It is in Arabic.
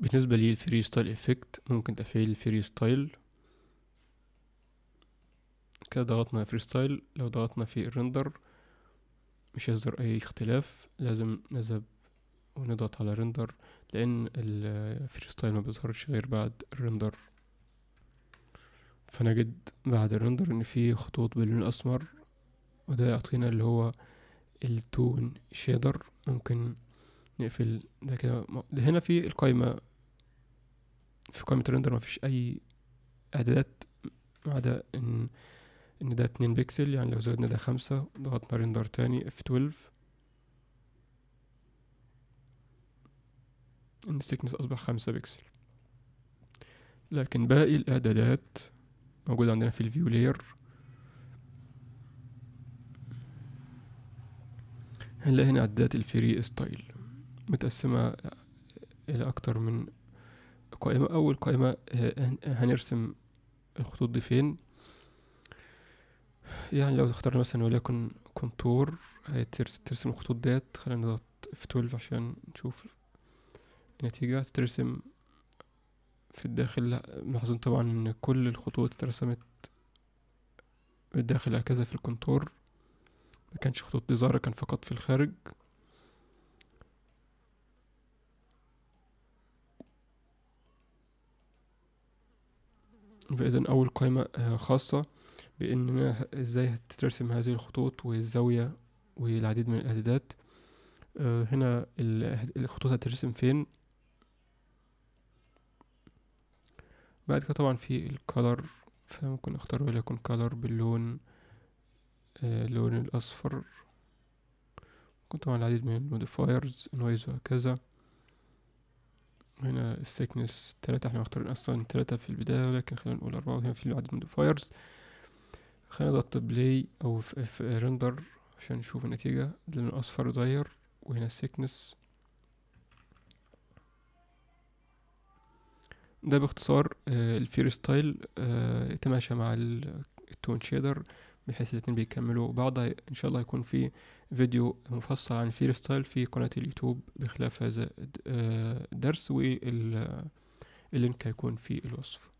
بالنسبة لي الفري ستايل افكت ممكن تفعيل الفري ستايل كده ضغطنا فري ستايل لو ضغطنا في الرندر مش هيظهر اي اختلاف لازم نذهب ونضغط على رندر لان الفري ستايل ما بيظهرش غير بعد الرندر فنجد بعد الرندر ان في خطوط باللون الاسمر وده يعطينا اللي هو التون شيدر ممكن نقفل ده كده هنا في القايمة في قائمة الريندر مفيش أي إعدادات ما عدا إن إن ده اتنين بكسل يعني لو زودنا ده خمسة ضغطنا ريندر تاني اف 12 إن السكنس أصبح خمسة بكسل لكن باقي الإعدادات موجودة عندنا في الفيو لير هنلاقي هنا إعدادات الفري ستايل متقسمة إلى أكتر من قائمة أول قائمة هنرسم الخطوط دي فين يعني لو اخترنا مثلا وليكن كونتور هترسم الخطوط ديت خلينا نضغط F12 عشان نشوف النتيجة هترسم في الداخل ملاحظين طبعا ان كل الخطوط اترسمت بالداخل هكذا في الكونتور مكانش خطوط دي ظاهرة كان فقط في الخارج فإذا أول قائمة آه، خاصة بأننا إزاي هترسم هذه الخطوط والزاوية والعديد من الاعدادات آه، هنا الخطوط هترسم فين بعد كده طبعا في الكالر فممكن اختار وليكن كالر باللون آه، اللون الأصفر ممكن طبعا العديد من الموديفايرز نويز وهكذا هنا السيكنس تلاتة احنا مختارين اصلا تلاتة في البداية ولكن خلينا نقول اربعة وهنا في عدد من خلينا نضغط بلاي او في, في رندر عشان نشوف النتيجة اللون الاصفر اتغير وهنا السيكنس ده باختصار آه، الفير ستايل آه، يتماشى مع التون شيدر بحيث الاثنين بيكملوا بعضها ان شاء الله يكون في فيديو مفصل عن فري ستايل في قناة اليوتيوب بخلاف هذا الدرس آه، واللينك هيكون في الوصف